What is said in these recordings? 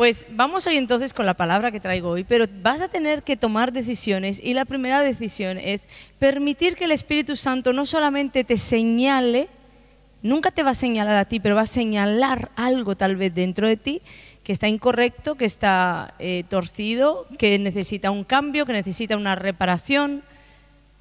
Pues vamos hoy entonces con la palabra que traigo hoy, pero vas a tener que tomar decisiones y la primera decisión es permitir que el Espíritu Santo no solamente te señale, nunca te va a señalar a ti, pero va a señalar algo tal vez dentro de ti que está incorrecto, que está eh, torcido, que necesita un cambio, que necesita una reparación,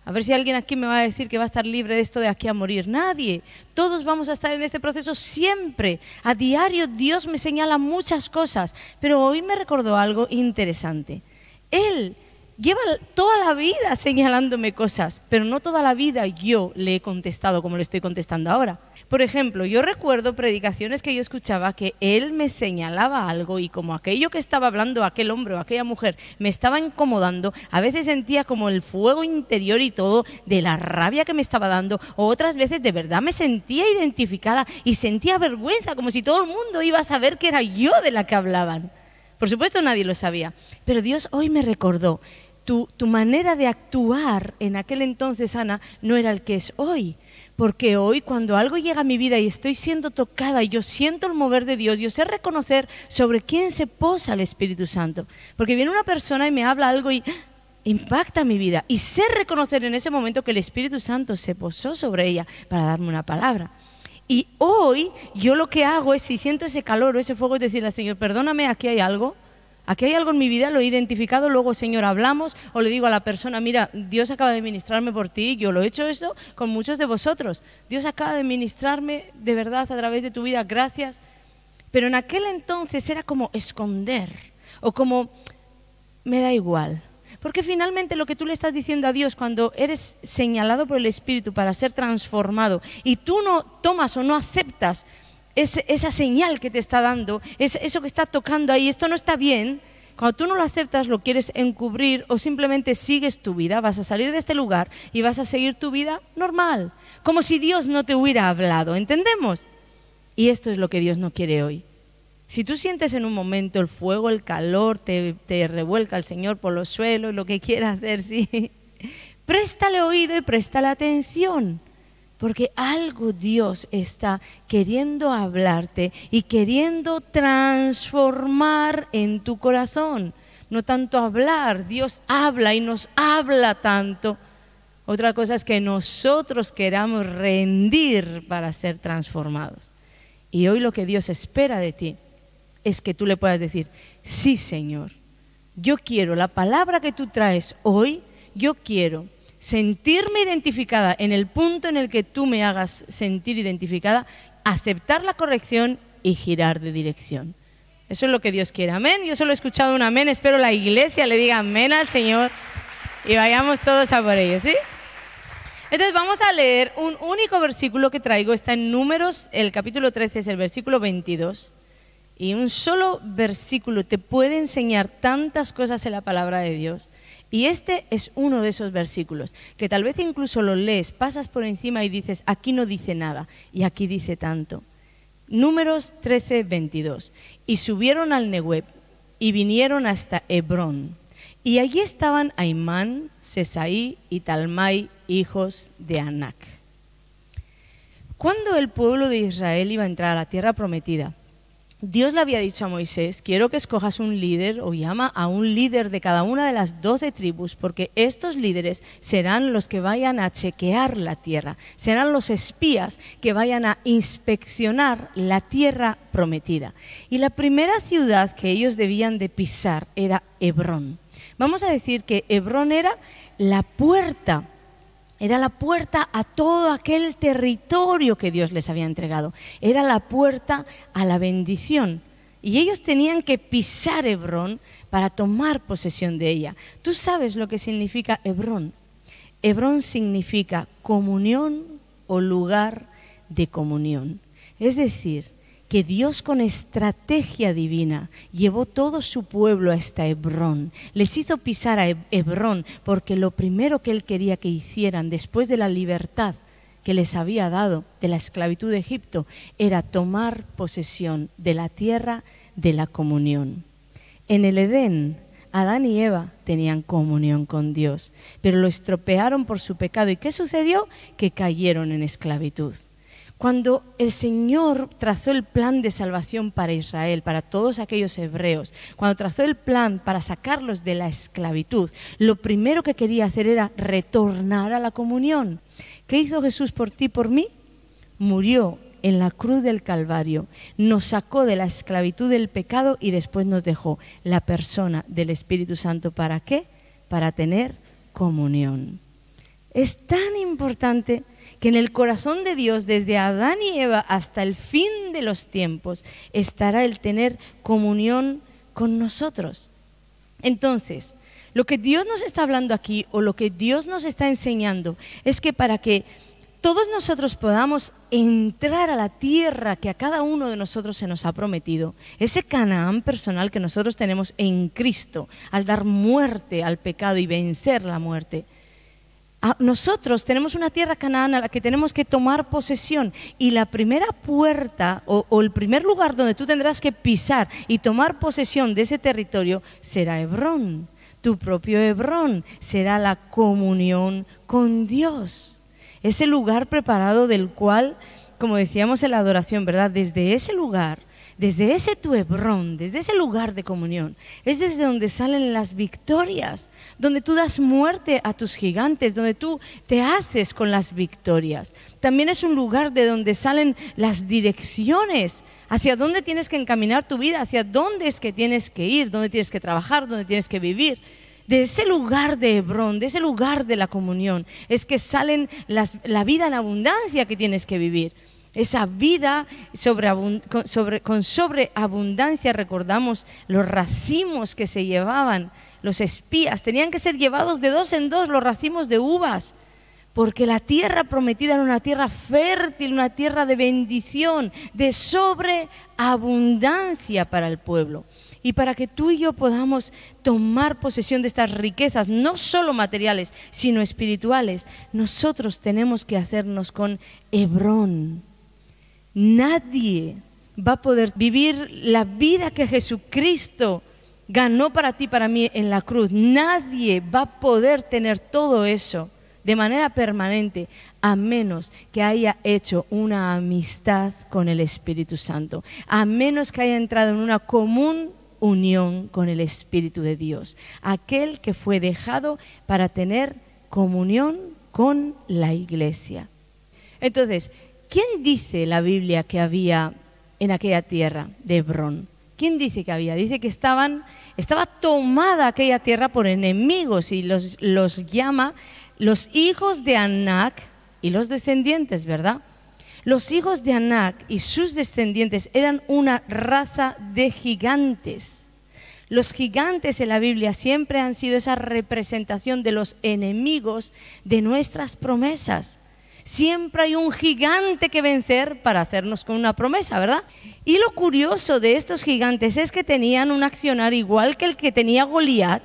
a ver si alguien aquí me va a decir que va a estar libre de esto de aquí a morir. Nadie. Todos vamos a estar en este proceso siempre. A diario Dios me señala muchas cosas, pero hoy me recordó algo interesante. Él lleva toda la vida señalándome cosas, pero no toda la vida yo le he contestado como le estoy contestando ahora. Por ejemplo, yo recuerdo predicaciones que yo escuchaba que él me señalaba algo y como aquello que estaba hablando aquel hombre o aquella mujer me estaba incomodando, a veces sentía como el fuego interior y todo de la rabia que me estaba dando, otras veces de verdad me sentía identificada y sentía vergüenza, como si todo el mundo iba a saber que era yo de la que hablaban. Por supuesto nadie lo sabía, pero Dios hoy me recordó tu, manera de actuar en aquel entonces, Ana, no era el que es hoy. Porque hoy cuando algo llega a mi vida y estoy siendo tocada y yo siento el mover de Dios, yo sé reconocer sobre quién se posa el Espíritu Santo. Porque viene una persona y me habla algo y impacta mi vida. Y sé reconocer en ese momento que el Espíritu Santo se posó sobre ella para darme una palabra. Y hoy yo lo que hago es, si siento ese calor o ese fuego, es decirle al Señor, perdóname, aquí hay algo Aquí hay algo en mi vida, lo he identificado, luego Señor hablamos o le digo a la persona, mira, Dios acaba de ministrarme por ti, yo lo he hecho esto con muchos de vosotros. Dios acaba de ministrarme de verdad a través de tu vida, gracias. Pero en aquel entonces era como esconder o como, me da igual. Porque finalmente lo que tú le estás diciendo a Dios cuando eres señalado por el Espíritu para ser transformado y tú no tomas o no aceptas es esa señal que te está dando, es eso que está tocando ahí, esto no está bien, cuando tú no lo aceptas, lo quieres encubrir o simplemente sigues tu vida, vas a salir de este lugar y vas a seguir tu vida normal, como si Dios no te hubiera hablado, ¿entendemos? Y esto es lo que Dios no quiere hoy. Si tú sientes en un momento el fuego, el calor, te, revuelca el Señor por los suelos, lo que quiera hacer, sí, préstale oído y préstale atención. Porque algo Dios está queriendo hablarte y queriendo transformar en tu corazón. No tanto hablar, Dios habla y nos habla tanto. Otra cosa es que nosotros queramos rendir para ser transformados. Y hoy lo que Dios espera de ti es que tú le puedas decir, sí Señor, yo quiero la palabra que tú traes hoy, yo quiero sentirme identificada en el punto en el que tú me hagas sentir identificada, aceptar la corrección y girar de dirección. Eso es lo que Dios quiere. Amén. Yo solo he escuchado un amén. Espero la iglesia le diga amén al Señor y vayamos todos a por ello, ¿sí? Entonces vamos a leer un único versículo que traigo. Está en Números, el capítulo 13 es el versículo 22. Y un solo versículo te puede enseñar tantas cosas en la palabra de Dios. Y este es uno de esos versículos, que tal vez incluso lo lees, pasas por encima y dices, aquí no dice nada, y aquí dice tanto. Números 13, 22. Y subieron al Nehueb y vinieron hasta Hebrón. Y allí estaban Aimán, Sesaí y Talmai, hijos de Anac. ¿Cuándo el pueblo de Israel iba a entrar a la tierra prometida, Dios le había dicho a Moisés, quiero que escojas un líder o llama a un líder de cada una de las doce tribus, porque estos líderes serán los que vayan a chequear la tierra, serán los espías que vayan a inspeccionar la tierra prometida. Y la primera ciudad que ellos debían de pisar era Hebrón. Vamos a decir que Hebrón era la puerta era la puerta a todo aquel territorio que Dios les había entregado. Era la puerta a la bendición. Y ellos tenían que pisar Hebrón para tomar posesión de ella. Tú sabes lo que significa Hebrón. Hebrón significa comunión o lugar de comunión. Es decir, que Dios con estrategia divina llevó todo su pueblo hasta Hebrón. Les hizo pisar a Hebrón porque lo primero que él quería que hicieran después de la libertad que les había dado de la esclavitud de Egipto era tomar posesión de la tierra de la comunión. En el Edén, Adán y Eva tenían comunión con Dios, pero lo estropearon por su pecado. ¿Y qué sucedió? Que cayeron en esclavitud cuando el Señor trazó el plan de salvación para Israel, para todos aquellos hebreos, cuando trazó el plan para sacarlos de la esclavitud, lo primero que quería hacer era retornar a la comunión. ¿Qué hizo Jesús por ti, por mí? Murió en la cruz del Calvario, nos sacó de la esclavitud del pecado y después nos dejó la persona del Espíritu Santo. ¿Para qué? Para tener comunión es tan importante que en el corazón de Dios, desde Adán y Eva hasta el fin de los tiempos, estará el tener comunión con nosotros. Entonces, lo que Dios nos está hablando aquí o lo que Dios nos está enseñando es que para que todos nosotros podamos entrar a la tierra que a cada uno de nosotros se nos ha prometido, ese Canaán personal que nosotros tenemos en Cristo, al dar muerte al pecado y vencer la muerte, nosotros tenemos una tierra canana a la que tenemos que tomar posesión y la primera puerta o, o, el primer lugar donde tú tendrás que pisar y tomar posesión de ese territorio será Hebrón. Tu propio Hebrón será la comunión con Dios. Ese lugar preparado del cual, como decíamos en la adoración, ¿verdad? Desde ese lugar desde ese tu Hebrón, desde ese lugar de comunión, es desde donde salen las victorias, donde tú das muerte a tus gigantes, donde tú te haces con las victorias. También es un lugar de donde salen las direcciones, hacia dónde tienes que encaminar tu vida, hacia dónde es que tienes que ir, dónde tienes que trabajar, dónde tienes que vivir de ese lugar de Hebrón, de ese lugar de la comunión, es que salen la vida en abundancia que tienes que vivir. Esa vida sobre, con sobreabundancia, recordamos, los racimos que se llevaban los espías. Tenían que ser llevados de dos en dos los racimos de uvas, porque la tierra prometida era una tierra fértil, una tierra de bendición, de sobreabundancia para el pueblo y para que tú y yo podamos tomar posesión de estas riquezas, no solo materiales, sino espirituales, nosotros tenemos que hacernos con Hebrón. Nadie va a poder vivir la vida que Jesucristo ganó para ti, para mí en la cruz. Nadie va a poder tener todo eso de manera permanente, a menos que haya hecho una amistad con el Espíritu Santo, a menos que haya entrado en una común unión con el Espíritu de Dios, aquel que fue dejado para tener comunión con la iglesia. Entonces, ¿Quién dice la Biblia que había en aquella tierra de Hebrón? ¿Quién dice que había? Dice que estaba tomada aquella tierra por enemigos y los, llama los hijos de Anac y los descendientes, ¿verdad? Los hijos de Anac y sus descendientes eran una raza de gigantes. Los gigantes en la Biblia siempre han sido esa representación de los enemigos de nuestras promesas. Siempre hay un gigante que vencer para hacernos con una promesa, ¿verdad? Y lo curioso de estos gigantes es que tenían un accionar igual que el que tenía Goliat.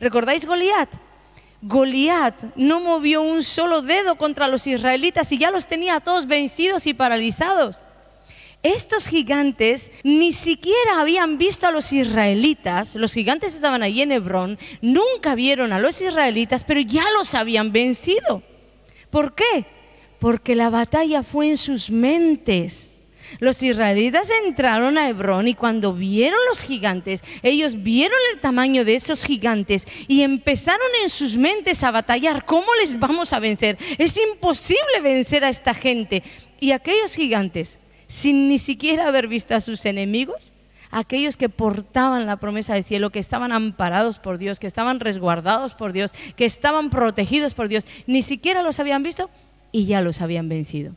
¿Recordáis Goliat? Goliat no movió un solo dedo contra los israelitas y ya los tenía a todos vencidos y paralizados. Estos gigantes ni siquiera habían visto a los israelitas, los gigantes estaban allí en Hebrón, nunca vieron a los israelitas, pero ya los habían vencido. ¿Por qué? porque la batalla fue en sus mentes. Los israelitas entraron a Hebrón y cuando vieron los gigantes, ellos vieron el tamaño de esos gigantes y empezaron en sus mentes a batallar. ¿Cómo les vamos a vencer? Es imposible vencer a esta gente. Y aquellos gigantes, sin ni siquiera haber visto a sus enemigos, aquellos que portaban la promesa del cielo, que estaban amparados por Dios, que estaban resguardados por Dios, que estaban protegidos por Dios, ni siquiera los habían visto, y ya los habían vencido.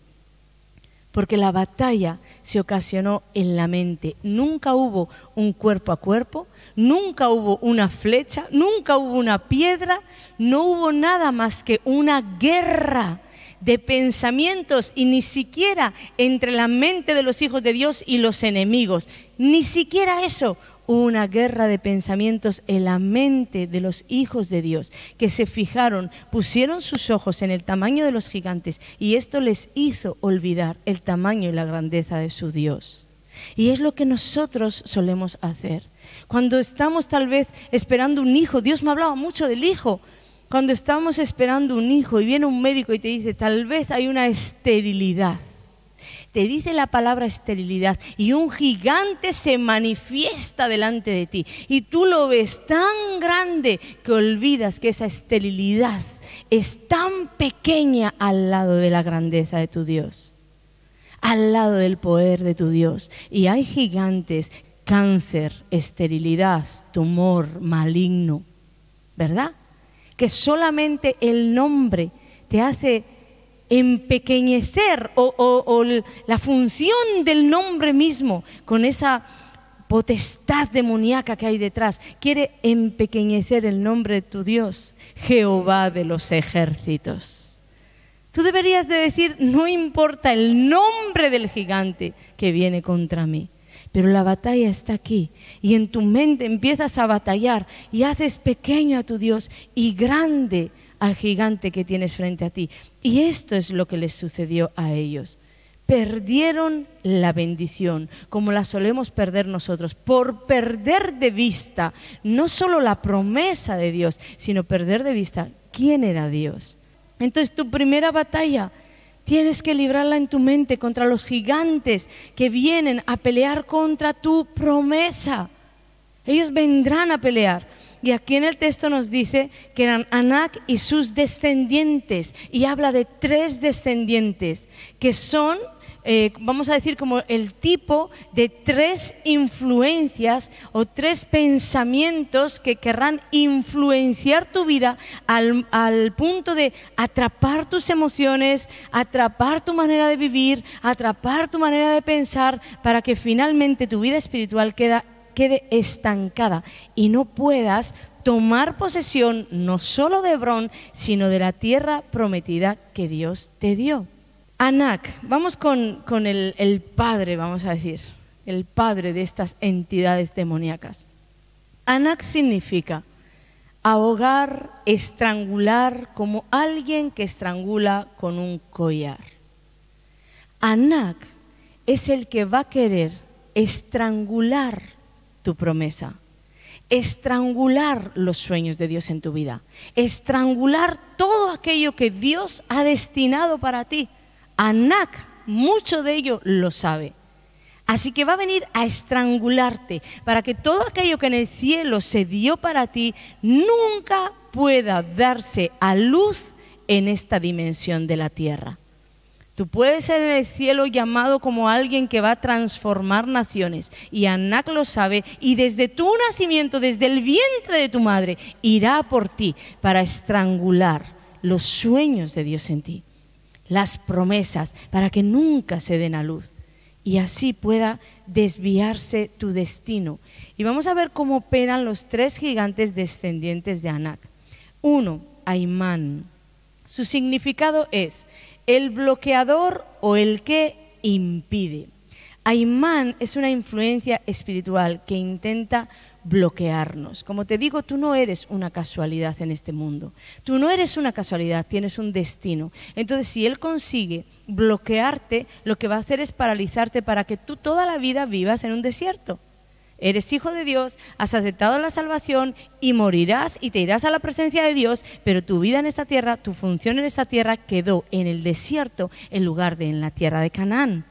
Porque la batalla se ocasionó en la mente. Nunca hubo un cuerpo a cuerpo, nunca hubo una flecha, nunca hubo una piedra, no hubo nada más que una guerra de pensamientos y ni siquiera entre la mente de los hijos de Dios y los enemigos. Ni siquiera eso una guerra de pensamientos en la mente de los hijos de Dios, que se fijaron, pusieron sus ojos en el tamaño de los gigantes y esto les hizo olvidar el tamaño y la grandeza de su Dios. Y es lo que nosotros solemos hacer. Cuando estamos tal vez esperando un hijo, Dios me hablaba mucho del hijo, cuando estamos esperando un hijo y viene un médico y te dice, tal vez hay una esterilidad te dice la palabra esterilidad y un gigante se manifiesta delante de ti. Y tú lo ves tan grande que olvidas que esa esterilidad es tan pequeña al lado de la grandeza de tu Dios, al lado del poder de tu Dios. Y hay gigantes, cáncer, esterilidad, tumor maligno, ¿verdad? Que solamente el nombre te hace empequeñecer o, la función del nombre mismo con esa potestad demoníaca que hay detrás. Quiere empequeñecer el nombre de tu Dios, Jehová de los ejércitos. Tú deberías de decir, no importa el nombre del gigante que viene contra mí, pero la batalla está aquí y en tu mente empiezas a batallar y haces pequeño a tu Dios y grande al gigante que tienes frente a ti. Y esto es lo que les sucedió a ellos. Perdieron la bendición, como la solemos perder nosotros, por perder de vista no solo la promesa de Dios, sino perder de vista quién era Dios. Entonces tu primera batalla Tienes que librarla en tu mente contra los gigantes que vienen a pelear contra tu promesa. Ellos vendrán a pelear, y aquí en el texto nos dice que eran Anac y sus descendientes. Y habla de tres descendientes, que son, eh, vamos a decir, como el tipo de tres influencias o tres pensamientos que querrán influenciar tu vida al, punto de atrapar tus emociones, atrapar tu manera de vivir, atrapar tu manera de pensar, para que finalmente tu vida espiritual queda quede estancada y no puedas tomar posesión no solo de Hebrón, sino de la tierra prometida que Dios te dio. Anac, vamos con, el, padre, vamos a decir, el padre de estas entidades demoníacas. Anac significa ahogar, estrangular, como alguien que estrangula con un collar. Anak es el que va a querer estrangular tu promesa, estrangular los sueños de Dios en tu vida, estrangular todo aquello que Dios ha destinado para ti. Anak, mucho de ello lo sabe. Así que va a venir a estrangularte para que todo aquello que en el cielo se dio para ti nunca pueda darse a luz en esta dimensión de la tierra. Tú puedes ser en el cielo llamado como alguien que va a transformar naciones. Y Anac lo sabe. Y desde tu nacimiento, desde el vientre de tu madre, irá por ti para estrangular los sueños de Dios en ti, las promesas, para que nunca se den a luz. Y así pueda desviarse tu destino. Y vamos a ver cómo operan los tres gigantes descendientes de Anac. Uno, Aimán. Su significado es el bloqueador o el que impide. Aimán es una influencia espiritual que intenta bloquearnos. Como te digo, tú no eres una casualidad en este mundo. Tú no eres una casualidad, tienes un destino. Entonces, si Él consigue bloquearte, lo que va a hacer es paralizarte para que tú toda la vida vivas en un desierto. Eres hijo de Dios, has aceptado la salvación y morirás y te irás a la presencia de Dios, pero tu vida en esta tierra, tu función en esta tierra quedó en el desierto en lugar de en la tierra de Canaán.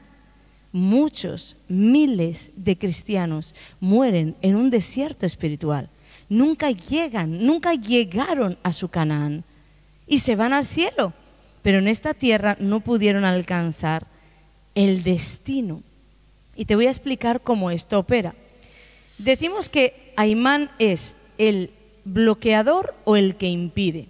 Muchos, miles de cristianos mueren en un desierto espiritual. Nunca llegan, nunca llegaron a su Canaán y se van al cielo, pero en esta tierra no pudieron alcanzar el destino. Y te voy a explicar cómo esto opera. Decimos que Aimán es el bloqueador o el que impide.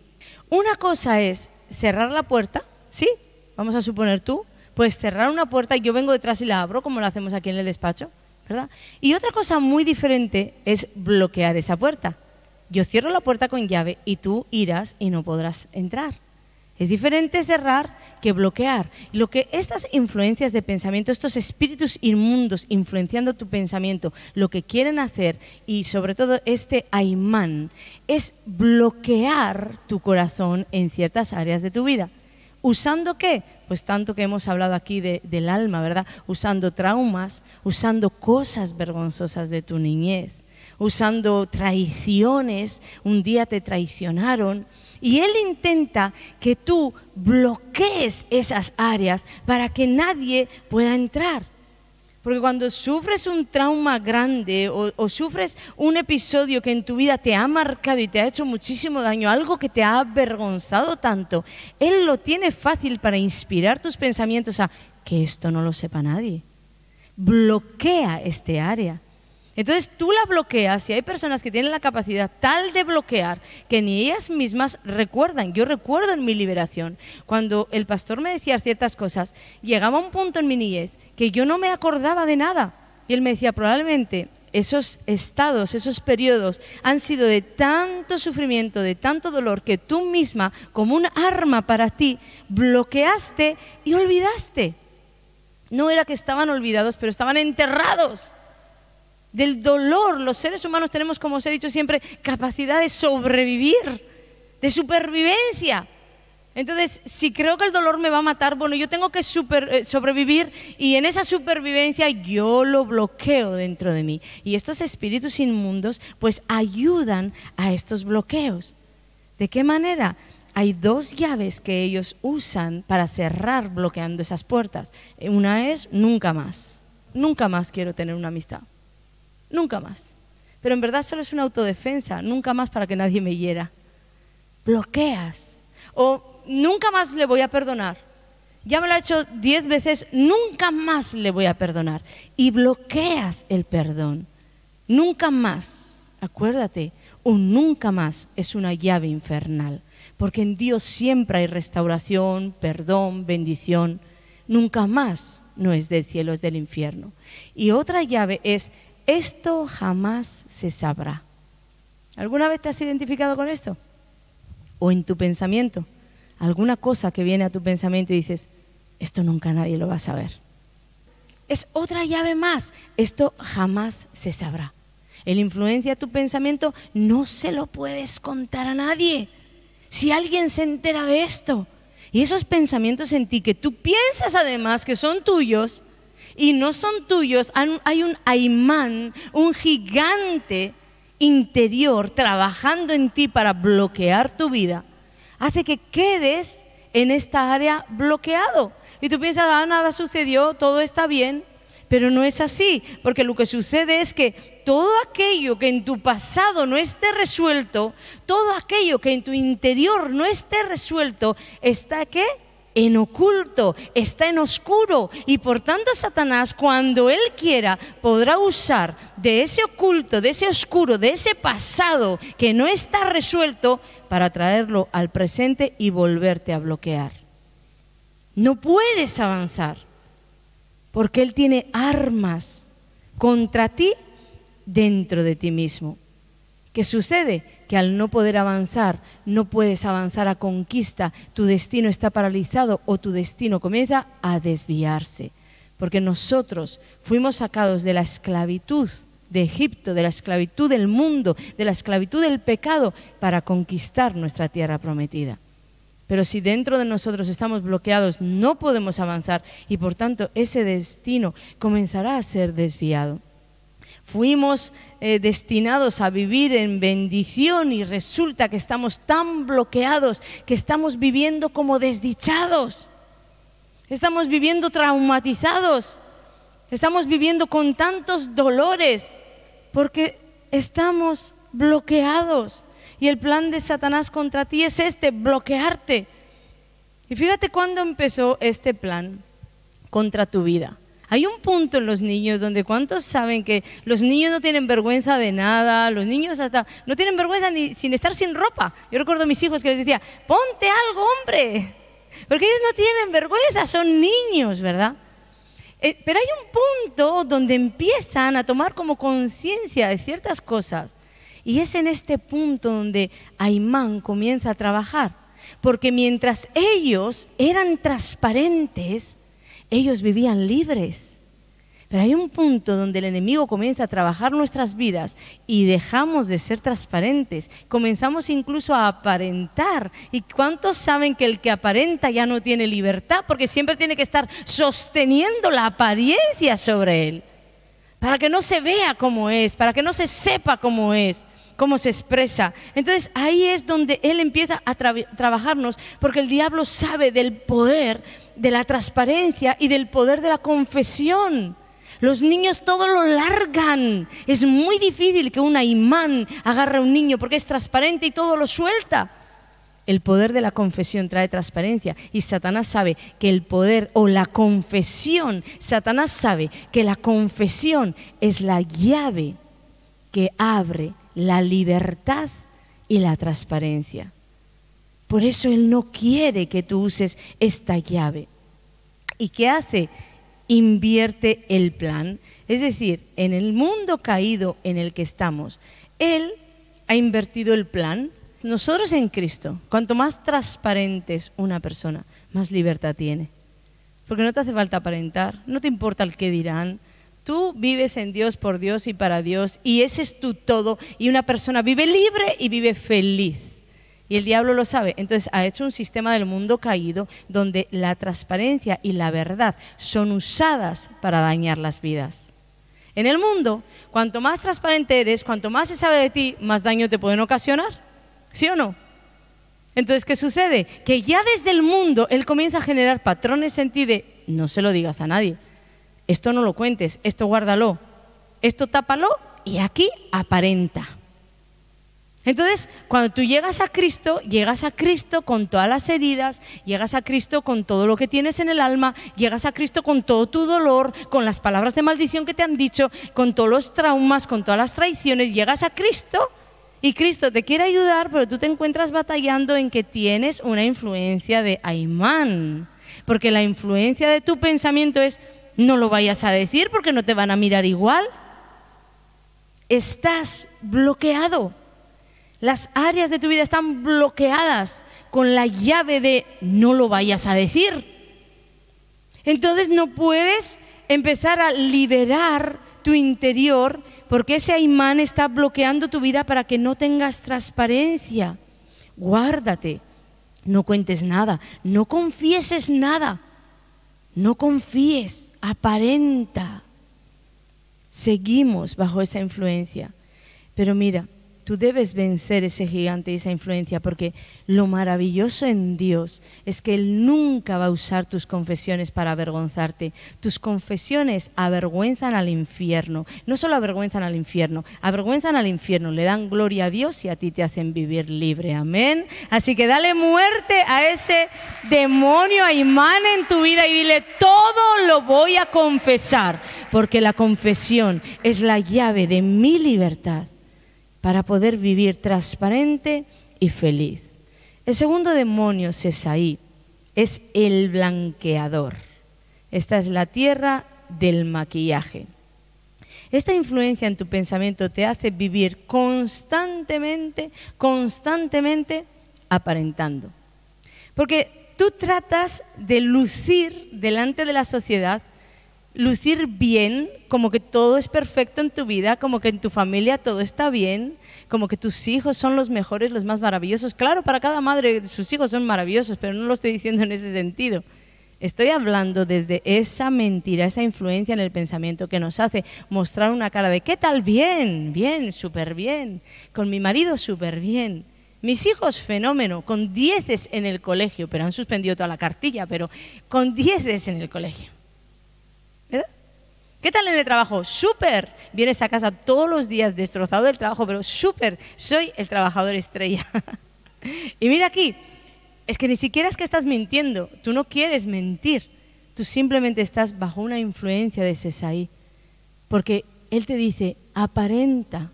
Una cosa es cerrar la puerta, ¿sí? Vamos a suponer tú, pues cerrar una puerta y yo vengo detrás y la abro, como lo hacemos aquí en el despacho, ¿verdad? Y otra cosa muy diferente es bloquear esa puerta. Yo cierro la puerta con llave y tú irás y no podrás entrar. Es diferente cerrar que bloquear. Lo que estas influencias de pensamiento, estos espíritus inmundos influenciando tu pensamiento, lo que quieren hacer y sobre todo este aimán es bloquear tu corazón en ciertas áreas de tu vida. ¿Usando qué? Pues tanto que hemos hablado aquí del alma, ¿verdad? Usando traumas, usando cosas vergonzosas de tu niñez, usando traiciones, un día te traicionaron, y Él intenta que tú bloquees esas áreas para que nadie pueda entrar. Porque cuando sufres un trauma grande o, sufres un episodio que en tu vida te ha marcado y te ha hecho muchísimo daño, algo que te ha avergonzado tanto, Él lo tiene fácil para inspirar tus pensamientos a que esto no lo sepa nadie. Bloquea este área. Entonces tú la bloqueas y hay personas que tienen la capacidad tal de bloquear que ni ellas mismas recuerdan. Yo recuerdo en mi liberación, cuando el pastor me decía ciertas cosas, llegaba un punto en mi niñez que yo no me acordaba de nada. Y él me decía, probablemente esos estados, esos periodos han sido de tanto sufrimiento, de tanto dolor, que tú misma, como un arma para ti, bloqueaste y olvidaste. No era que estaban olvidados, pero estaban enterrados del dolor. Los seres humanos tenemos, como os he dicho siempre, capacidad de sobrevivir, de supervivencia. Entonces, si creo que el dolor me va a matar, bueno, yo tengo que eh, sobrevivir y en esa supervivencia yo lo bloqueo dentro de mí. Y estos espíritus inmundos pues ayudan a estos bloqueos. ¿De qué manera? Hay dos llaves que ellos usan para cerrar bloqueando esas puertas. Una es nunca más. Nunca más quiero tener una amistad. Nunca más. Pero en verdad solo es una autodefensa, nunca más para que nadie me hiera. Bloqueas. O nunca más le voy a perdonar. Ya me lo ha hecho diez veces, nunca más le voy a perdonar. Y bloqueas el perdón. Nunca más. Acuérdate, un nunca más es una llave infernal. Porque en Dios siempre hay restauración, perdón, bendición. Nunca más no es del cielo, es del infierno. Y otra llave es esto jamás se sabrá. ¿Alguna vez te has identificado con esto? ¿O en tu pensamiento? Alguna cosa que viene a tu pensamiento y dices, esto nunca nadie lo va a saber. Es otra llave más, esto jamás se sabrá. El influencia tu pensamiento, no se lo puedes contar a nadie. Si alguien se entera de esto y esos pensamientos en ti que tú piensas además que son tuyos, y no son tuyos, hay un aimán, un gigante interior trabajando en ti para bloquear tu vida, hace que quedes en esta área bloqueado. Y tú piensas, ah, nada sucedió, todo está bien, pero no es así, porque lo que sucede es que todo aquello que en tu pasado no esté resuelto, todo aquello que en tu interior no esté resuelto, está qué? en oculto, está en oscuro y por tanto Satanás cuando él quiera podrá usar de ese oculto, de ese oscuro, de ese pasado que no está resuelto para traerlo al presente y volverte a bloquear. No puedes avanzar porque él tiene armas contra ti dentro de ti mismo. ¿Qué sucede? Que al no poder avanzar, no puedes avanzar a conquista, tu destino está paralizado o tu destino comienza a desviarse. Porque nosotros fuimos sacados de la esclavitud de Egipto, de la esclavitud del mundo, de la esclavitud del pecado, para conquistar nuestra tierra prometida. Pero si dentro de nosotros estamos bloqueados, no podemos avanzar y por tanto ese destino comenzará a ser desviado fuimos eh, destinados a vivir en bendición y resulta que estamos tan bloqueados que estamos viviendo como desdichados, estamos viviendo traumatizados, estamos viviendo con tantos dolores porque estamos bloqueados. Y el plan de Satanás contra ti es este, bloquearte. Y fíjate cuándo empezó este plan contra tu vida. Hay un punto en los niños donde cuántos saben que los niños no tienen vergüenza de nada, los niños hasta no tienen vergüenza ni sin estar sin ropa. Yo recuerdo a mis hijos que les decía, ponte algo, hombre, porque ellos no tienen vergüenza, son niños, ¿verdad? Eh, pero hay un punto donde empiezan a tomar como conciencia de ciertas cosas. Y es en este punto donde Aimán comienza a trabajar. Porque mientras ellos eran transparentes, ellos vivían libres. Pero hay un punto donde el enemigo comienza a trabajar nuestras vidas y dejamos de ser transparentes. Comenzamos incluso a aparentar. ¿Y cuántos saben que el que aparenta ya no tiene libertad? Porque siempre tiene que estar sosteniendo la apariencia sobre él. Para que no se vea cómo es, para que no se sepa cómo es cómo se expresa. Entonces ahí es donde Él empieza a trabajarnos, porque el diablo sabe del poder de la transparencia y del poder de la confesión. Los niños todo lo largan. Es muy difícil que un imán agarre a un niño porque es transparente y todo lo suelta. El poder de la confesión trae transparencia y Satanás sabe que el poder o la confesión, Satanás sabe que la confesión es la llave que abre la libertad y la transparencia. Por eso Él no quiere que tú uses esta llave. ¿Y qué hace? Invierte el plan. Es decir, en el mundo caído en el que estamos, Él ha invertido el plan. Nosotros en Cristo, cuanto más transparente es una persona, más libertad tiene. Porque no te hace falta aparentar, no te importa el que dirán, Tú vives en Dios, por Dios y para Dios, y ese es tu todo, y una persona vive libre y vive feliz. Y el diablo lo sabe. Entonces ha hecho un sistema del mundo caído donde la transparencia y la verdad son usadas para dañar las vidas. En el mundo, cuanto más transparente eres, cuanto más se sabe de ti, más daño te pueden ocasionar. ¿Sí o no? Entonces, ¿qué sucede? Que ya desde el mundo él comienza a generar patrones en ti de no se lo digas a nadie. Esto no lo cuentes, esto guárdalo, esto tápalo y aquí aparenta. Entonces, cuando tú llegas a Cristo, llegas a Cristo con todas las heridas, llegas a Cristo con todo lo que tienes en el alma, llegas a Cristo con todo tu dolor, con las palabras de maldición que te han dicho, con todos los traumas, con todas las traiciones, llegas a Cristo y Cristo te quiere ayudar, pero tú te encuentras batallando en que tienes una influencia de Aimán, porque la influencia de tu pensamiento es no lo vayas a decir porque no te van a mirar igual. Estás bloqueado las áreas de tu vida están bloqueadas con la llave de no lo vayas a decir. Entonces no puedes empezar a liberar tu interior porque ese imán está bloqueando tu vida para que no tengas transparencia. Guárdate, no cuentes nada, no confieses nada, no confíes, aparenta. Seguimos bajo esa influencia. Pero mira, Tú debes vencer ese gigante y esa influencia, porque lo maravilloso en Dios es que Él nunca va a usar tus confesiones para avergonzarte. Tus confesiones avergüenzan al infierno. No solo avergüenzan al infierno, avergüenzan al infierno, le dan gloria a Dios y a ti te hacen vivir libre. Amén. Así que dale muerte a ese demonio a imán en tu vida y dile, todo lo voy a confesar, porque la confesión es la llave de mi libertad para poder vivir transparente y feliz. El segundo demonio, ahí, es el blanqueador. Esta es la tierra del maquillaje. Esta influencia en tu pensamiento te hace vivir constantemente, constantemente aparentando. Porque tú tratas de lucir delante de la sociedad lucir bien, como que todo es perfecto en tu vida, como que en tu familia todo está bien, como que tus hijos son los mejores, los más maravillosos. Claro, para cada madre sus hijos son maravillosos, pero no lo estoy diciendo en ese sentido. Estoy hablando desde esa mentira, esa influencia en el pensamiento que nos hace mostrar una cara de ¿qué tal? Bien, bien, súper bien. Con mi marido, súper bien. Mis hijos, fenómeno, con dieces en el colegio, pero han suspendido toda la cartilla, pero con dieces en el colegio. ¿Qué tal en el trabajo? Súper. Vienes a casa todos los días destrozado del trabajo, pero súper. Soy el trabajador estrella. y mira aquí, es que ni siquiera es que estás mintiendo. Tú no quieres mentir. Tú simplemente estás bajo una influencia de Sesaí. Porque él te dice, aparenta,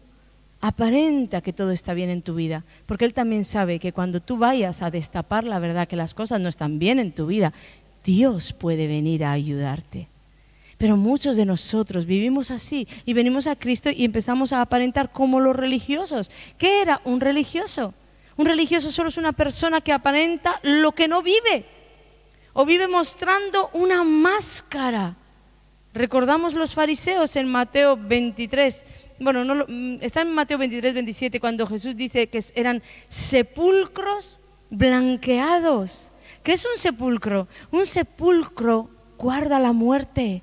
aparenta que todo está bien en tu vida, porque Él también sabe que cuando tú vayas a destapar la verdad, que las cosas no están bien en tu vida, Dios puede venir a ayudarte. Pero muchos de nosotros vivimos así y venimos a Cristo y empezamos a aparentar como los religiosos. ¿Qué era un religioso? Un religioso solo es una persona que aparenta lo que no vive o vive mostrando una máscara. Recordamos los fariseos en Mateo 23. Bueno, no, mm, está en Mateo 23, 27, cuando Jesús dice que eran sepulcros blanqueados. ¿Qué es un sepulcro? Un sepulcro guarda la muerte.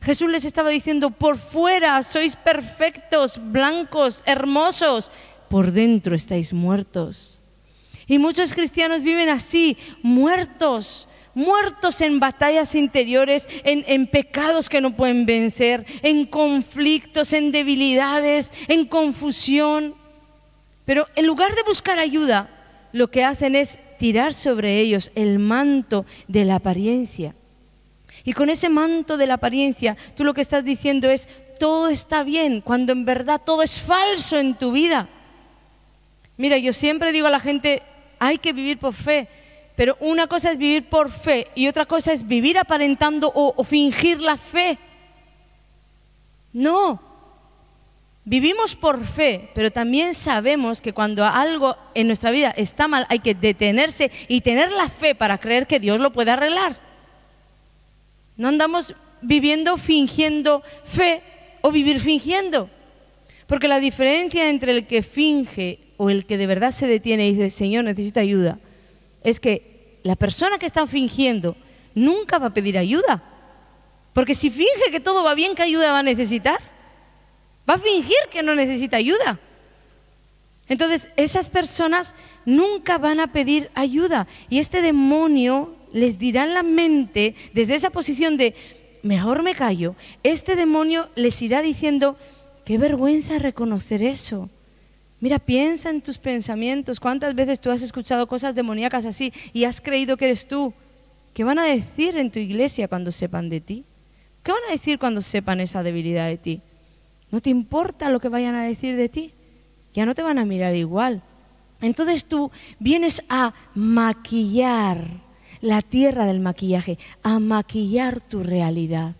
Jesús les estaba diciendo, por fuera sois perfectos, blancos, hermosos, por dentro estáis muertos. Y muchos cristianos viven así, muertos, muertos en batallas interiores, en, en, pecados que no pueden vencer, en conflictos, en debilidades, en confusión. Pero en lugar de buscar ayuda, lo que hacen es tirar sobre ellos el manto de la apariencia. Y con ese manto de la apariencia, tú lo que estás diciendo es, todo está bien, cuando en verdad todo es falso en tu vida. Mira, yo siempre digo a la gente, hay que vivir por fe, pero una cosa es vivir por fe y otra cosa es vivir aparentando o, o fingir la fe. No, vivimos por fe, pero también sabemos que cuando algo en nuestra vida está mal, hay que detenerse y tener la fe para creer que Dios lo puede arreglar. No andamos viviendo fingiendo fe o vivir fingiendo. Porque la diferencia entre el que finge o el que de verdad se detiene y dice, Señor, necesita ayuda, es que la persona que está fingiendo nunca va a pedir ayuda. Porque si finge que todo va bien, ¿qué ayuda va a necesitar? Va a fingir que no necesita ayuda. Entonces, esas personas nunca van a pedir ayuda. Y este demonio les dirá en la mente desde esa posición de mejor me callo, este demonio les irá diciendo, qué vergüenza reconocer eso. Mira, piensa en tus pensamientos, cuántas veces tú has escuchado cosas demoníacas así y has creído que eres tú. ¿Qué van a decir en tu iglesia cuando sepan de ti? ¿Qué van a decir cuando sepan esa debilidad de ti? No te importa lo que vayan a decir de ti, ya no te van a mirar igual. Entonces tú vienes a maquillar la tierra del maquillaje, a maquillar tu realidad.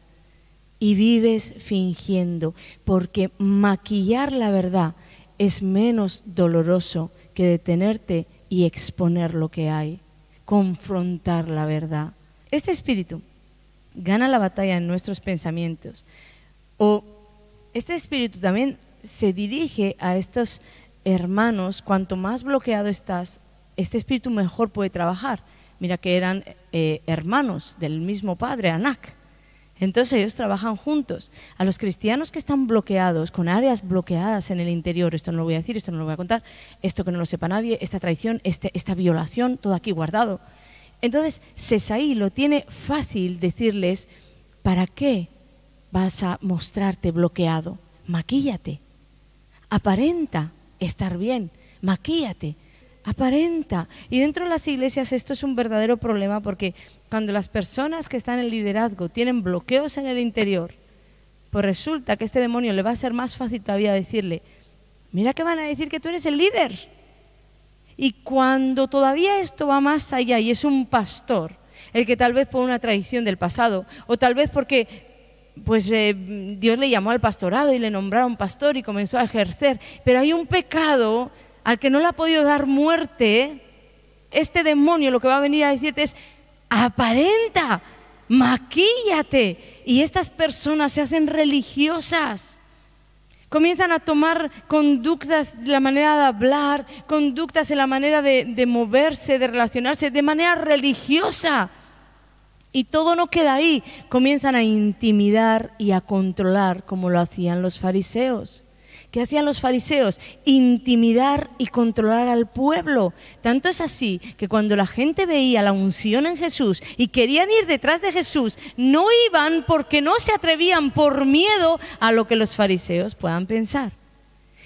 Y vives fingiendo, porque maquillar la verdad es menos doloroso que detenerte y exponer lo que hay, confrontar la verdad. Este espíritu gana la batalla en nuestros pensamientos. O este espíritu también se dirige a estos hermanos, cuanto más bloqueado estás, este espíritu mejor puede trabajar. Mira que eran eh, hermanos del mismo padre, Anak. Entonces ellos trabajan juntos. A los cristianos que están bloqueados, con áreas bloqueadas en el interior, esto no lo voy a decir, esto no lo voy a contar, esto que no lo sepa nadie, esta traición, este, esta violación, todo aquí guardado. Entonces Cesaí lo tiene fácil decirles, ¿para qué vas a mostrarte bloqueado? Maquíllate, aparenta estar bien, maquíllate, aparenta. Y dentro de las iglesias esto es un verdadero problema porque cuando las personas que están en el liderazgo tienen bloqueos en el interior, pues resulta que este demonio le va a ser más fácil todavía decirle, mira que van a decir que tú eres el líder. Y cuando todavía esto va más allá y es un pastor, el que tal vez por una traición del pasado, o tal vez porque pues eh, Dios le llamó al pastorado y le nombraron pastor y comenzó a ejercer, pero hay un pecado al que no le ha podido dar muerte, este demonio lo que va a venir a decirte es, aparenta, maquíllate. Y estas personas se hacen religiosas. Comienzan a tomar conductas de la manera de hablar, conductas en la manera de, de moverse, de relacionarse, de manera religiosa. Y todo no queda ahí. Comienzan a intimidar y a controlar como lo hacían los fariseos. ¿Qué hacían los fariseos? Intimidar y controlar al pueblo. Tanto es así que cuando la gente veía la unción en Jesús y querían ir detrás de Jesús, no iban porque no se atrevían por miedo a lo que los fariseos puedan pensar.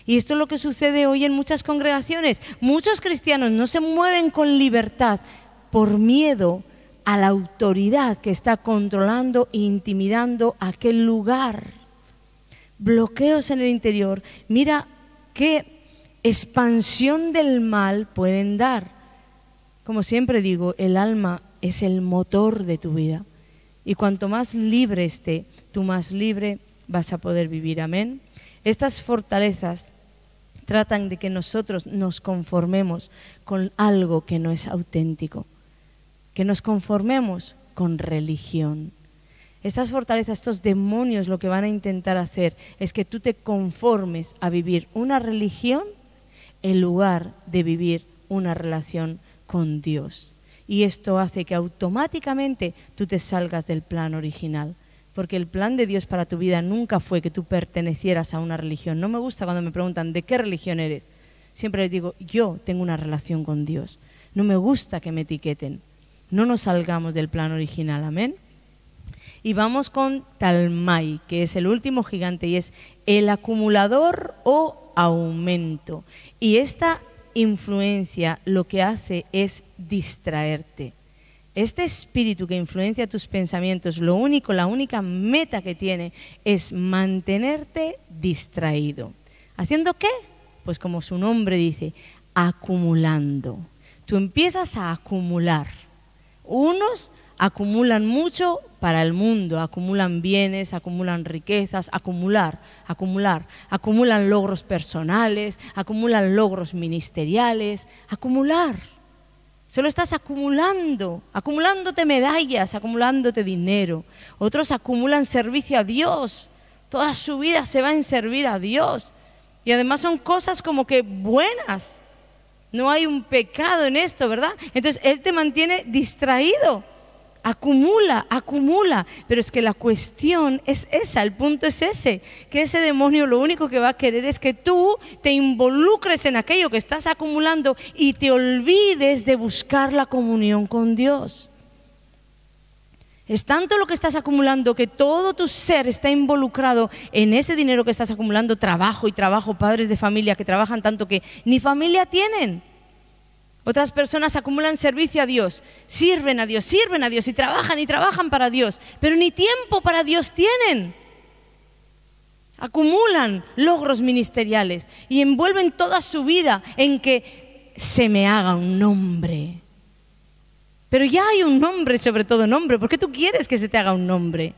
Y esto es lo que sucede hoy en muchas congregaciones. Muchos cristianos no se mueven con libertad por miedo a la autoridad que está controlando e intimidando aquel lugar bloqueos en el interior, mira qué expansión del mal pueden dar. Como siempre digo, el alma es el motor de tu vida. Y cuanto más libre esté, tú más libre vas a poder vivir. Amén. Estas fortalezas tratan de que nosotros nos conformemos con algo que no es auténtico, que nos conformemos con religión. Estas fortalezas, estos demonios lo que van a intentar hacer es que tú te conformes a vivir una religión en lugar de vivir una relación con Dios. Y esto hace que automáticamente tú te salgas del plan original. Porque el plan de Dios para tu vida nunca fue que tú pertenecieras a una religión. No me gusta cuando me preguntan, ¿de qué religión eres? Siempre les digo, yo tengo una relación con Dios. No me gusta que me etiqueten. No nos salgamos del plan original, amén. Y vamos con Talmai, que es el último gigante y es el acumulador o aumento. Y esta influencia lo que hace es distraerte. Este espíritu que influencia tus pensamientos, lo único, la única meta que tiene es mantenerte distraído. ¿Haciendo qué? Pues como su nombre dice, acumulando. Tú empiezas a acumular. Unos acumulan mucho para el mundo, acumulan bienes, acumulan riquezas, acumular, acumular, acumulan logros personales, acumulan logros ministeriales, acumular. Solo estás acumulando, acumulándote medallas, acumulándote dinero. Otros acumulan servicio a Dios. Toda su vida se va en servir a Dios. Y además son cosas como que buenas. No hay un pecado en esto, ¿verdad? Entonces Él te mantiene distraído acumula, acumula. Pero es que la cuestión es esa, el punto es ese, que ese demonio lo único que va a querer es que tú te involucres en aquello que estás acumulando y te olvides de buscar la comunión con Dios. Es tanto lo que estás acumulando que todo tu ser está involucrado en ese dinero que estás acumulando, trabajo y trabajo, padres de familia que trabajan tanto que ni familia tienen otras personas acumulan servicio a Dios, sirven a Dios, sirven a Dios y trabajan y trabajan para Dios, pero ni tiempo para Dios tienen. Acumulan logros ministeriales y envuelven toda su vida en que se me haga un nombre. Pero ya hay un nombre sobre todo nombre, ¿por qué tú quieres que se te haga un nombre?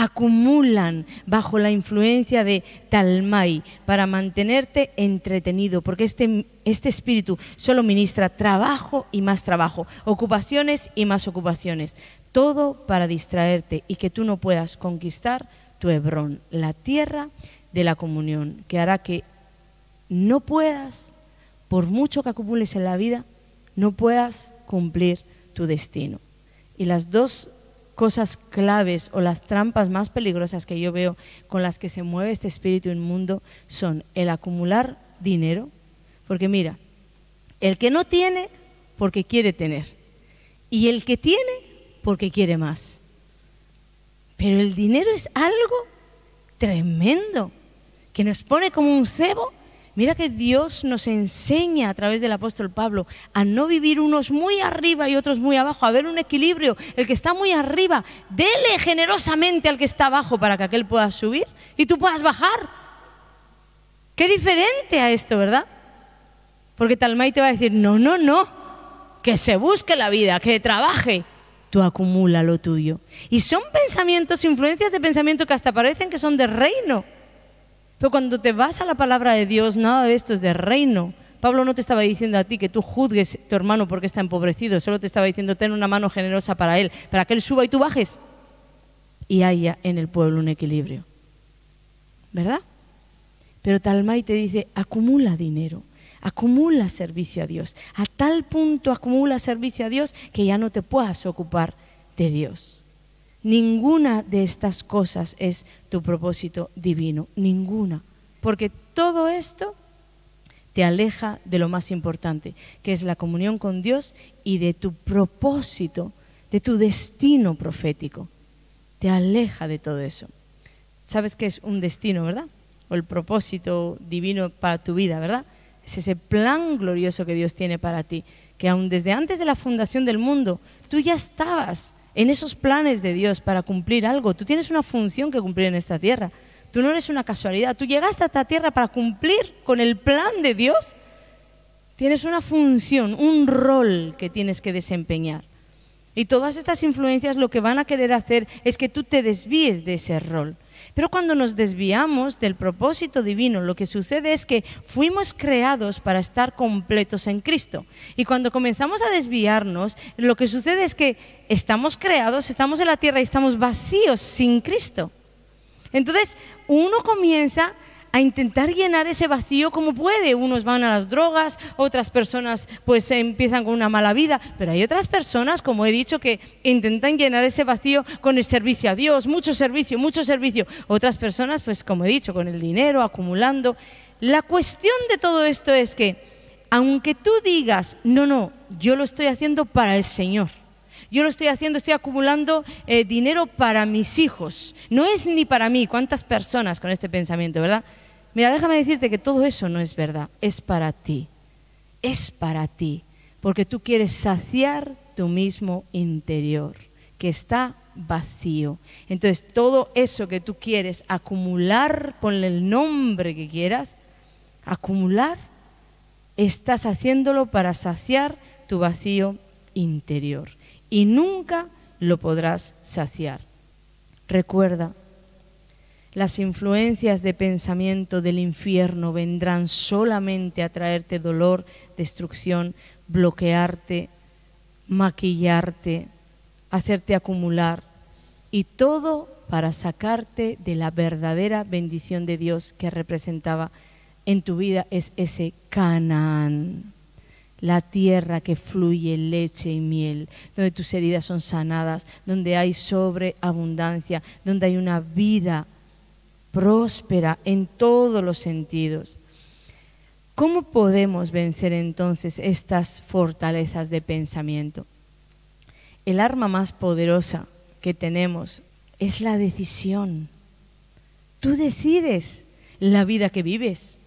acumulan bajo la influencia de Talmai para mantenerte entretenido, porque este, este espíritu solo ministra trabajo y más trabajo, ocupaciones y más ocupaciones, todo para distraerte y que tú no puedas conquistar tu Hebrón, la tierra de la comunión, que hará que no puedas, por mucho que acumules en la vida, no puedas cumplir tu destino. Y las dos cosas claves o las trampas más peligrosas que yo veo con las que se mueve este espíritu inmundo son el acumular dinero, porque mira, el que no tiene porque quiere tener y el que tiene porque quiere más. Pero el dinero es algo tremendo que nos pone como un cebo Mira que Dios nos enseña a través del apóstol Pablo a no vivir unos muy arriba y otros muy abajo, a ver un equilibrio. El que está muy arriba, dele generosamente al que está abajo para que aquel pueda subir y tú puedas bajar. Qué diferente a esto, ¿verdad? Porque Talmay te va a decir, no, no, no, que se busque la vida, que trabaje tú acumula lo tuyo. Y son pensamientos, influencias de pensamiento que hasta parecen que son de reino. Pero cuando te vas a la palabra de Dios, nada de esto es de reino. Pablo no te estaba diciendo a ti que tú juzgues a tu hermano porque está empobrecido, solo te estaba diciendo ten una mano generosa para él, para que él suba y tú bajes. Y haya en el pueblo un equilibrio. ¿Verdad? Pero Talmay te dice, acumula dinero, acumula servicio a Dios. A tal punto acumula servicio a Dios que ya no te puedas ocupar de Dios. Ninguna de estas cosas es tu propósito divino, ninguna. Porque todo esto te aleja de lo más importante, que es la comunión con Dios y de tu propósito, de tu destino profético. Te aleja de todo eso. Sabes que es un destino, ¿verdad? O el propósito divino para tu vida, ¿verdad? Es ese plan glorioso que Dios tiene para ti, que aún desde antes de la fundación del mundo, tú ya estabas en esos planes de Dios para cumplir algo. Tú tienes una función que cumplir en esta tierra. Tú no eres una casualidad. Tú llegaste a esta tierra para cumplir con el plan de Dios. Tienes una función, un rol que tienes que desempeñar. Y todas estas influencias lo que van a querer hacer es que tú te desvíes de ese rol. Pero cuando nos desviamos del propósito divino, lo que sucede es que fuimos creados para estar completos en Cristo. Y cuando comenzamos a desviarnos, lo que sucede es que estamos creados, estamos en la tierra y estamos vacíos sin Cristo. Entonces, uno comienza a intentar llenar ese vacío como puede. Unos van a las drogas, otras personas pues empiezan con una mala vida, pero hay otras personas, como he dicho, que intentan llenar ese vacío con el servicio a Dios, mucho servicio, mucho servicio. Otras personas pues como he dicho, con el dinero, acumulando. La cuestión de todo esto es que aunque tú digas, no, no, yo lo estoy haciendo para el Señor, yo lo estoy haciendo, estoy acumulando eh, dinero para mis hijos. No es ni para mí. ¿Cuántas personas con este pensamiento, verdad? Mira, déjame decirte que todo eso no es verdad. Es para ti. Es para ti. Porque tú quieres saciar tu mismo interior, que está vacío. Entonces, todo eso que tú quieres acumular, ponle el nombre que quieras, acumular, estás haciéndolo para saciar tu vacío interior y nunca lo podrás saciar. Recuerda, las influencias de pensamiento del infierno vendrán solamente a traerte dolor, destrucción, bloquearte, maquillarte, hacerte acumular y todo para sacarte de la verdadera bendición de Dios que representaba en tu vida es ese Canaán la tierra que fluye leche y miel, donde tus heridas son sanadas, donde hay sobreabundancia, donde hay una vida próspera en todos los sentidos. ¿Cómo podemos vencer entonces estas fortalezas de pensamiento? El arma más poderosa que tenemos es la decisión. Tú decides la vida que vives.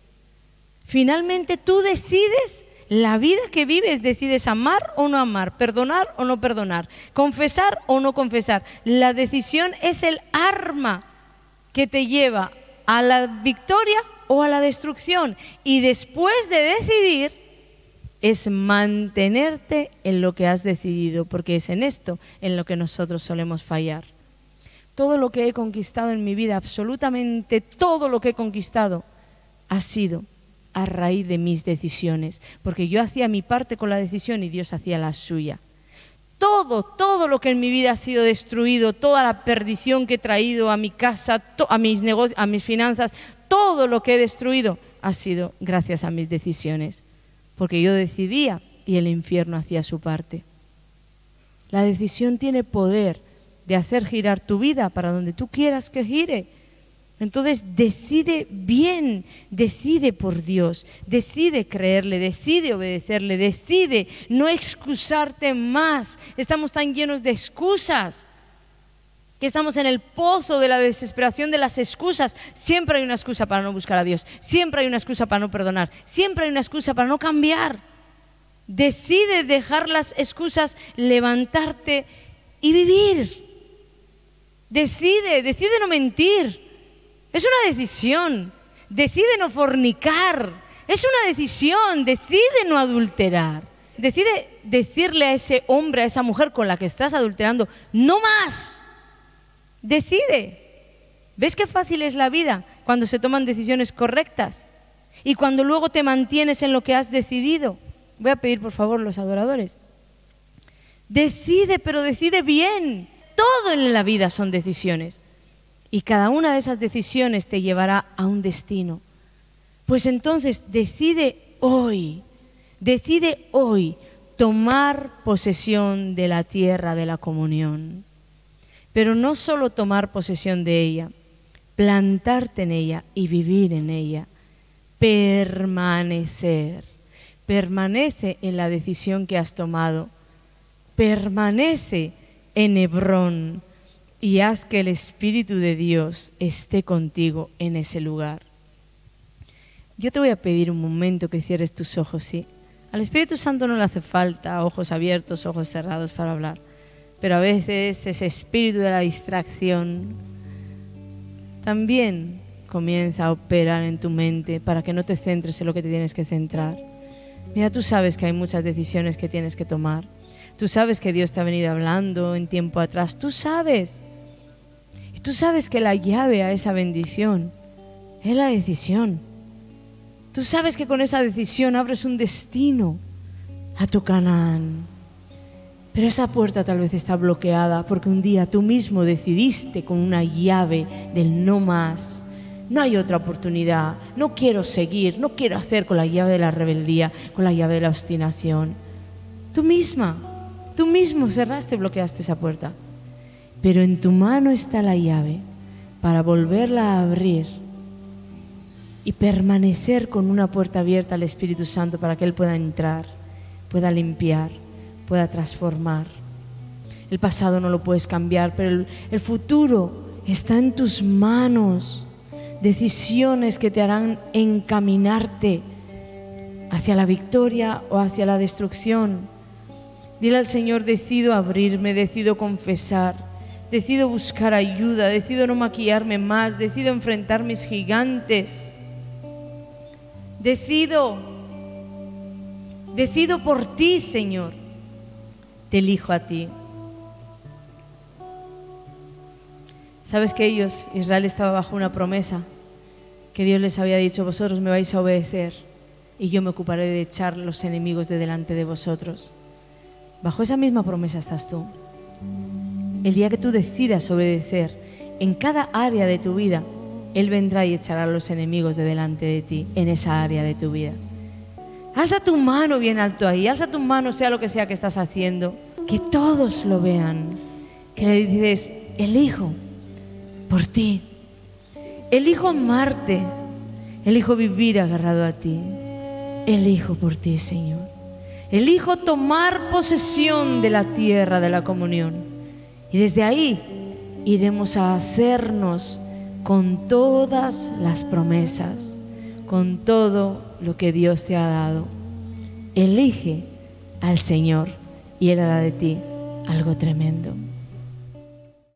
Finalmente tú decides la vida que vives decides amar o no amar, perdonar o no perdonar, confesar o no confesar. La decisión es el arma que te lleva a la victoria o a la destrucción. Y después de decidir es mantenerte en lo que has decidido, porque es en esto en lo que nosotros solemos fallar. Todo lo que he conquistado en mi vida, absolutamente todo lo que he conquistado, ha sido a raíz de mis decisiones, porque yo hacía mi parte con la decisión y Dios hacía la suya. Todo, todo lo que en mi vida ha sido destruido, toda la perdición que he traído a mi casa, a mis a mis finanzas, todo lo que he destruido ha sido gracias a mis decisiones, porque yo decidía y el infierno hacía su parte. La decisión tiene poder de hacer girar tu vida para donde tú quieras que gire entonces decide bien, decide por Dios, decide creerle, decide obedecerle, decide no excusarte más. Estamos tan llenos de excusas que estamos en el pozo de la desesperación de las excusas. Siempre hay una excusa para no buscar a Dios, siempre hay una excusa para no perdonar, siempre hay una excusa para no cambiar. Decide dejar las excusas, levantarte y vivir. Decide, decide no mentir. Es una decisión. Decide no fornicar. Es una decisión. Decide no adulterar. Decide decirle a ese hombre, a esa mujer con la que estás adulterando, no más. Decide. ¿Ves qué fácil es la vida cuando se toman decisiones correctas y cuando luego te mantienes en lo que has decidido? Voy a pedir por favor los adoradores. Decide, pero decide bien. Todo en la vida son decisiones y cada una de esas decisiones te llevará a un destino. Pues entonces decide hoy, decide hoy tomar posesión de la tierra de la comunión. Pero no solo tomar posesión de ella, plantarte en ella y vivir en ella, permanecer. Permanece en la decisión que has tomado, permanece en Hebrón, y haz que el Espíritu de Dios esté contigo en ese lugar. Yo te voy a pedir un momento que cierres tus ojos, ¿sí? Al Espíritu Santo no le hace falta ojos abiertos, ojos cerrados para hablar, pero a veces ese espíritu de la distracción también comienza a operar en tu mente para que no te centres en lo que te tienes que centrar. Mira, tú sabes que hay muchas decisiones que tienes que tomar. Tú sabes que Dios te ha venido hablando en tiempo atrás. Tú sabes tú sabes que la llave a esa bendición es la decisión. Tú sabes que con esa decisión abres un destino a tu Canaán. Pero esa puerta tal vez está bloqueada porque un día tú mismo decidiste con una llave del no más. No hay otra oportunidad. No quiero seguir. No quiero hacer con la llave de la rebeldía, con la llave de la obstinación. Tú misma, tú mismo cerraste, bloqueaste esa puerta pero en tu mano está la llave para volverla a abrir y permanecer con una puerta abierta al Espíritu Santo para que Él pueda entrar, pueda limpiar, pueda transformar. El pasado no lo puedes cambiar, pero el, futuro está en tus manos. Decisiones que te harán encaminarte hacia la victoria o hacia la destrucción. Dile al Señor, decido abrirme, decido confesar decido buscar ayuda, decido no maquillarme más, decido enfrentar mis gigantes, decido, decido por ti, Señor, te elijo a ti. Sabes que ellos, Israel estaba bajo una promesa que Dios les había dicho, vosotros me vais a obedecer y yo me ocuparé de echar los enemigos de delante de vosotros. Bajo esa misma promesa estás tú. El día que tú decidas obedecer en cada área de tu vida, Él vendrá y echará a los enemigos de delante de ti en esa área de tu vida. Alza tu mano bien alto ahí, alza tu mano sea lo que sea que estás haciendo, que todos lo vean, que le dices, elijo por ti, elijo amarte, elijo vivir agarrado a ti, elijo por ti, Señor, elijo tomar posesión de la tierra de la comunión. Y desde ahí iremos a hacernos con todas las promesas, con todo lo que Dios te ha dado. Elige al Señor y Él hará de ti algo tremendo.